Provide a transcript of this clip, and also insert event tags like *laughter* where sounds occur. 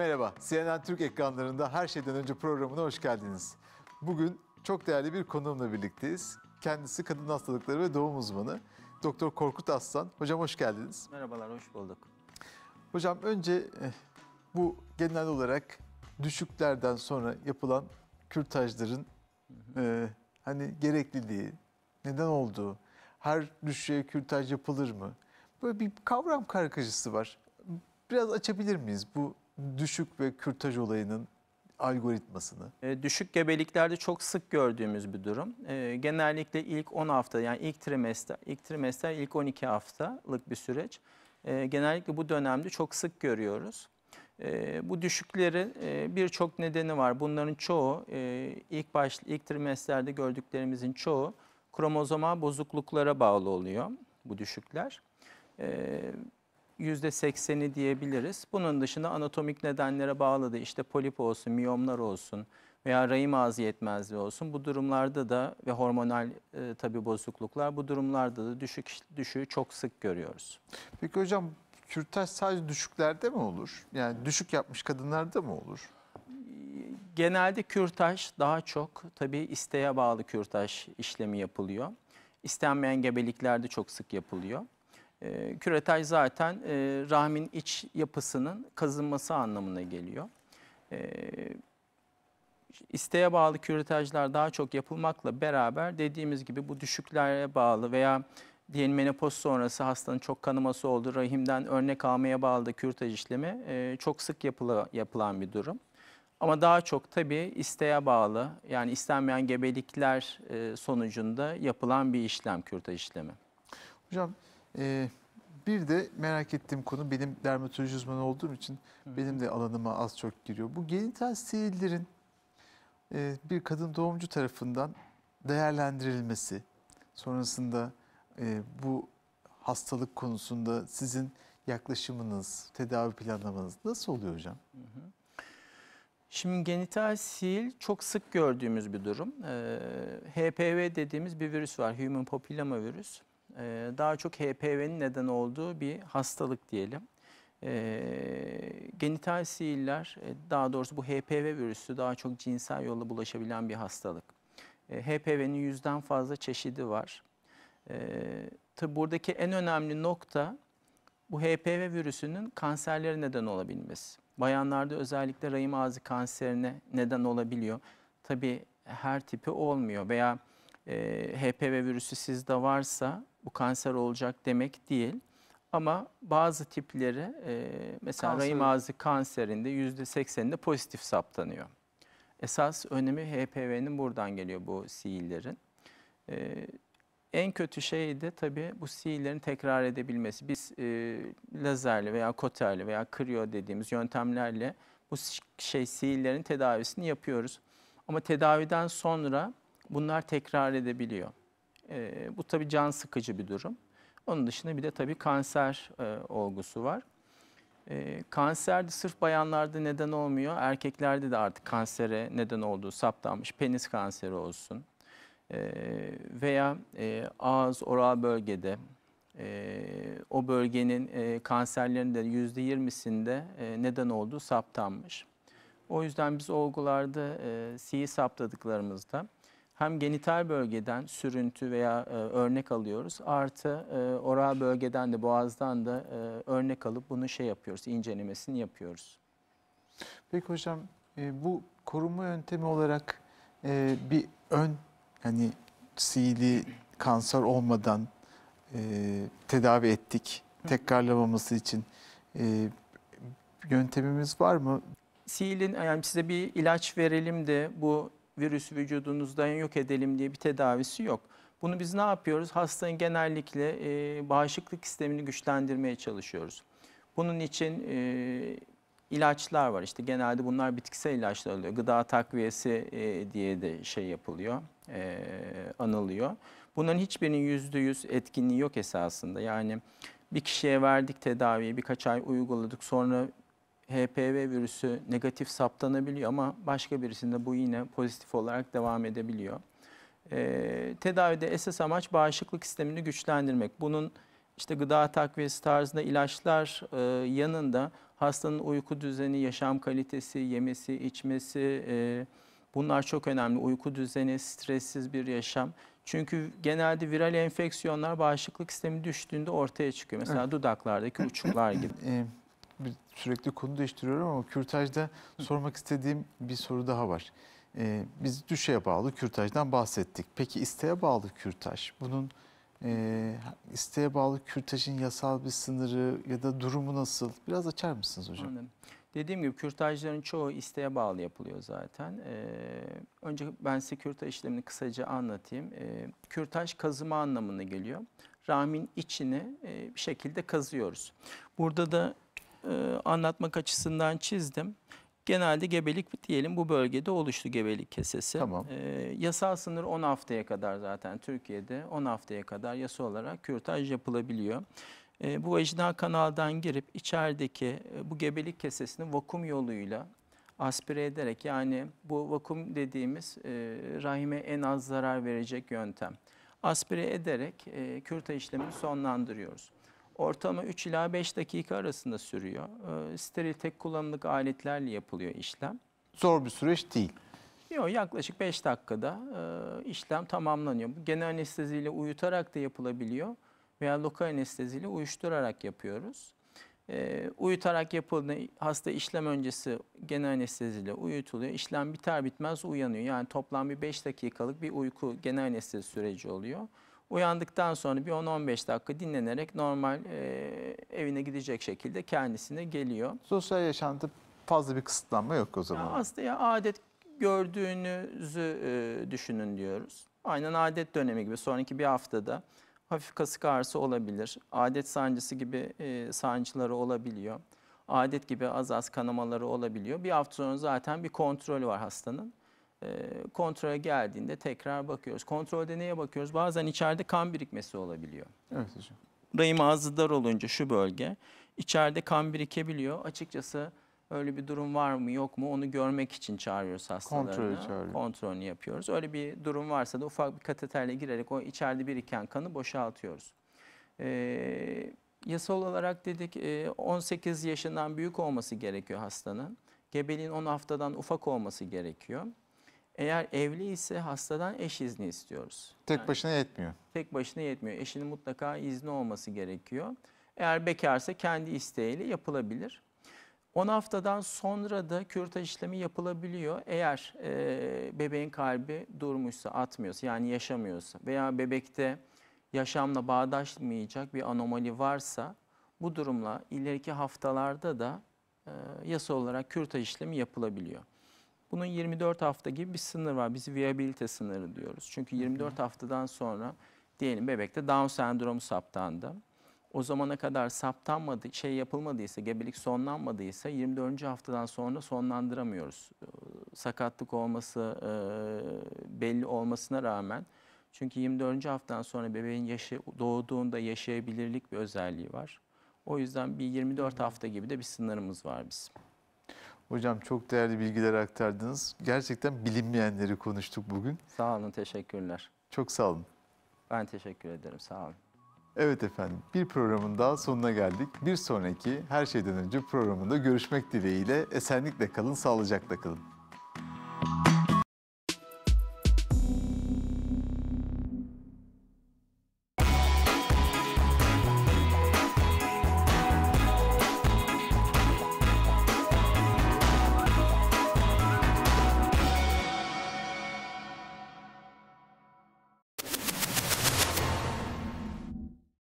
Merhaba, CNN Türk ekranlarında her şeyden önce programına hoş geldiniz. Bugün çok değerli bir konuğumla birlikteyiz. Kendisi kadın hastalıkları ve doğum uzmanı Doktor Korkut Aslan. Hocam hoş geldiniz. Merhabalar, hoş bulduk. Hocam önce eh, bu genel olarak düşüklerden sonra yapılan kürtajların hı hı. e, hani gerekliliği, neden olduğu, her düşüğe kürtaj yapılır mı? Böyle bir kavram karkacısı var. Biraz açabilir miyiz bu düşük ve kürtaj olayının algoritmasını? E, düşük gebeliklerde çok sık gördüğümüz bir durum. E, genellikle ilk 10 hafta yani ilk trimester, ilk trimester ilk 12 haftalık bir süreç. E, genellikle bu dönemde çok sık görüyoruz. bu düşüklerin e, birçok nedeni var. Bunların çoğu ilk baş ilk trimesterde gördüklerimizin çoğu kromozoma bozukluklara bağlı oluyor bu düşükler. E, %80'i diyebiliriz. Bunun dışında anatomik nedenlere bağlı da işte polip olsun, miyomlar olsun veya rahim ağzı yetmezliği olsun. Bu durumlarda da ve hormonal e, tabii bozukluklar bu durumlarda da düşük düşüğü çok sık görüyoruz. Peki hocam kürtaj sadece düşüklerde mi olur? Yani düşük yapmış kadınlarda mı olur? Genelde kürtaj daha çok tabi isteğe bağlı kürtaj işlemi yapılıyor. İstenmeyen gebeliklerde çok sık yapılıyor. E, ee, küretay zaten e, rahmin iç yapısının kazınması anlamına geliyor. E, isteğe bağlı küretajlar daha çok yapılmakla beraber dediğimiz gibi bu düşüklere bağlı veya diyelim menopoz sonrası hastanın çok kanaması oldu, rahimden örnek almaya bağlı da kürtaj işlemi e, çok sık yapıla, yapılan bir durum. Ama daha çok tabii isteğe bağlı yani istenmeyen gebelikler e, sonucunda yapılan bir işlem kürtaj işlemi. Hocam e, bir de merak ettiğim konu benim dermatoloji uzmanı olduğum için Hı. benim de alanıma az çok giriyor. Bu genital sihirlerin e, bir kadın doğumcu tarafından değerlendirilmesi, sonrasında e, bu hastalık konusunda sizin yaklaşımınız, tedavi planlamanız nasıl oluyor hocam? Hı hı. Şimdi genital sil çok sık gördüğümüz bir durum. Ee, HPV dediğimiz bir virüs var, human papilloma virüs. Ee, daha çok HPV'nin neden olduğu bir hastalık diyelim. Ee, genital sihirler, e, daha doğrusu bu HPV virüsü daha çok cinsel yolla bulaşabilen bir hastalık. Ee, HPV'nin yüzden fazla çeşidi var. Tabi buradaki en önemli nokta bu HPV virüsünün kanserlere neden olabilmesi. Bayanlarda özellikle rahim ağzı kanserine neden olabiliyor. Tabii her tipi olmuyor veya e, HPV virüsü sizde varsa bu kanser olacak demek değil. Ama bazı tipleri e, mesela kanser. rahim ağzı kanserinde yüzde %80'inde pozitif saptanıyor. Esas önemi HPV'nin buradan geliyor bu sihirlerin. E, en kötü şey de tabii bu sihirlerin tekrar edebilmesi. Biz e, lazerli veya koterli veya kriyo dediğimiz yöntemlerle bu şey sihirlerin tedavisini yapıyoruz. Ama tedaviden sonra bunlar tekrar edebiliyor. E, bu tabii can sıkıcı bir durum. Onun dışında bir de tabii kanser e, olgusu var. E, kanser de sırf bayanlarda neden olmuyor. Erkeklerde de artık kansere neden olduğu saptanmış. Penis kanseri olsun e, veya e, ağız oral bölgede e, o bölgenin e, kanserlerinin yüzde yirmisinde e, neden olduğu saptanmış. O yüzden biz olgularda e, C'yi saptadıklarımızda hem genital bölgeden sürüntü veya e, örnek alıyoruz. Artı e, oral bölgeden de boğazdan da e, örnek alıp bunu şey yapıyoruz, incelemesini yapıyoruz. Peki hocam e, bu koruma yöntemi olarak e, bir ön yani sili kanser olmadan e, tedavi ettik. Tekrarlamaması için e, yöntemimiz var mı? Siil'in yani size bir ilaç verelim de bu virüsü vücudunuzdan yok edelim diye bir tedavisi yok. Bunu biz ne yapıyoruz? Hastanın genellikle e, bağışıklık sistemini güçlendirmeye çalışıyoruz. Bunun için e, ilaçlar var. İşte genelde bunlar bitkisel ilaçlar oluyor. Gıda takviyesi e, diye de şey yapılıyor, e, anılıyor. Bunların hiçbirinin yüzde yüz etkinliği yok esasında. Yani bir kişiye verdik tedaviyi birkaç ay uyguladık sonra HPV virüsü negatif saptanabiliyor ama başka birisinde bu yine pozitif olarak devam edebiliyor. E, tedavide esas amaç bağışıklık sistemini güçlendirmek. Bunun işte gıda takviyesi tarzında ilaçlar e, yanında hastanın uyku düzeni, yaşam kalitesi, yemesi, içmesi e, bunlar çok önemli. Uyku düzeni, stressiz bir yaşam. Çünkü genelde viral enfeksiyonlar bağışıklık sistemi düştüğünde ortaya çıkıyor. Mesela dudaklardaki uçuklar *clears throat* gibi. Ee, sürekli konu değiştiriyorum ama kürtajda sormak istediğim bir soru daha var. Ee, biz düşeye bağlı kürtajdan bahsettik. Peki isteğe bağlı kürtaj, bunun e, isteğe bağlı kürtajın yasal bir sınırı ya da durumu nasıl? Biraz açar mısınız hocam? Anladım. Dediğim gibi kürtajların çoğu isteğe bağlı yapılıyor zaten. Ee, önce ben size kürtaj işlemini kısaca anlatayım. Ee, kürtaj kazıma anlamına geliyor. Rahmin içini e, bir şekilde kazıyoruz. Burada da e, anlatmak açısından çizdim. Genelde gebelik diyelim bu bölgede oluştu gebelik kesesi. Tamam. E, yasal sınır 10 haftaya kadar zaten Türkiye'de 10 haftaya kadar yasa olarak kürtaj yapılabiliyor. E, bu vajinal kanaldan girip içerideki e, bu gebelik kesesini vakum yoluyla aspire ederek yani bu vakum dediğimiz e, rahime en az zarar verecek yöntem. Aspire ederek e, kürtaj işlemini sonlandırıyoruz. Ortalama 3 ila 5 dakika arasında sürüyor. Ee, steril tek kullanımlık aletlerle yapılıyor işlem. Zor bir süreç değil. Yok yaklaşık 5 dakikada e, işlem tamamlanıyor. Bu genel anesteziyle uyutarak da yapılabiliyor veya lokal anesteziyle uyuşturarak yapıyoruz. E, uyutarak yapıldığında hasta işlem öncesi genel anesteziyle uyutuluyor. İşlem biter bitmez uyanıyor. Yani toplam bir 5 dakikalık bir uyku genel anestezi süreci oluyor. Uyandıktan sonra bir 10-15 dakika dinlenerek normal e, evine gidecek şekilde kendisine geliyor. Sosyal yaşantı fazla bir kısıtlanma yok o zaman. Ya aslında ya adet gördüğünüzü e, düşünün diyoruz. Aynen adet dönemi gibi sonraki bir haftada hafif kasık ağrısı olabilir. Adet sancısı gibi e, sancıları olabiliyor. Adet gibi az az kanamaları olabiliyor. Bir hafta sonra zaten bir kontrol var hastanın. E, kontrole geldiğinde tekrar bakıyoruz. Kontrolde neye bakıyoruz? Bazen içeride kan birikmesi olabiliyor. Evet hocam. Rahim ağzı dar olunca şu bölge içeride kan birikebiliyor. Açıkçası öyle bir durum var mı yok mu onu görmek için çağırıyoruz hastalarını. Kontrolü çağırıyor. Kontrolünü yapıyoruz. Öyle bir durum varsa da ufak bir kateterle girerek o içeride biriken kanı boşaltıyoruz. Ee, yasal olarak dedik 18 e, yaşından büyük olması gerekiyor hastanın. Gebeliğin 10 haftadan ufak olması gerekiyor. Eğer evli ise hastadan eş izni istiyoruz. Tek yani, başına yetmiyor. Tek başına yetmiyor. Eşinin mutlaka izni olması gerekiyor. Eğer bekarsa kendi isteğiyle yapılabilir. 10 haftadan sonra da kürtaj işlemi yapılabiliyor. Eğer e, bebeğin kalbi durmuşsa, atmıyorsa yani yaşamıyorsa veya bebekte yaşamla bağdaşmayacak bir anomali varsa bu durumla ileriki haftalarda da e, yasa olarak kürtaj işlemi yapılabiliyor. Bunun 24 hafta gibi bir sınır var. Biz viabilite sınırı diyoruz. Çünkü 24 haftadan sonra diyelim bebekte Down sendromu saptandı. O zamana kadar saptanmadı, şey yapılmadıysa, gebelik sonlanmadıysa 24. haftadan sonra sonlandıramıyoruz. Ee, sakatlık olması e, belli olmasına rağmen. Çünkü 24. haftadan sonra bebeğin yaşı, doğduğunda yaşayabilirlik bir özelliği var. O yüzden bir 24 hafta gibi de bir sınırımız var bizim. Hocam çok değerli bilgiler aktardınız. Gerçekten bilinmeyenleri konuştuk bugün. Sağ olun, teşekkürler. Çok sağ olun. Ben teşekkür ederim, sağ olun. Evet efendim, bir programın daha sonuna geldik. Bir sonraki Her Şeyden Önce programında görüşmek dileğiyle esenlikle kalın, sağlıcakla kalın.